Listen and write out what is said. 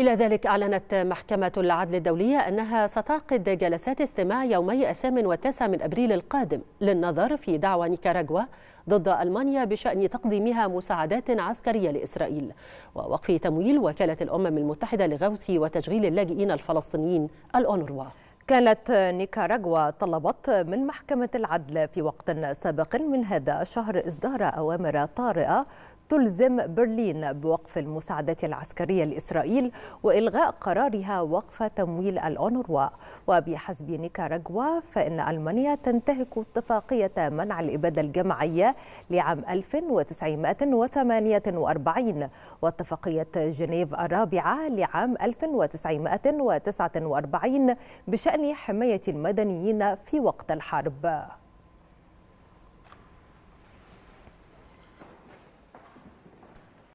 إلى ذلك أعلنت محكمة العدل الدولية أنها ستعقد جلسات استماع يومي الثامن والتاسع من أبريل القادم للنظر في دعوى نيكاراغوا ضد ألمانيا بشأن تقديمها مساعدات عسكرية لإسرائيل ووقف تمويل وكالة الأمم المتحدة لغوث وتشغيل اللاجئين الفلسطينيين الأونروا كانت نيكاراغوا طلبت من محكمة العدل في وقت سابق من هذا الشهر إصدار أوامر طارئة تلزم برلين بوقف المساعدات العسكرية لإسرائيل وإلغاء قرارها وقف تمويل الأونروا وبحسب نيكاراغوا فإن ألمانيا تنتهك اتفاقية منع الإبادة الجماعية لعام 1948 واتفاقية جنيف الرابعة لعام 1949 بشأن حماية المدنيين في وقت الحرب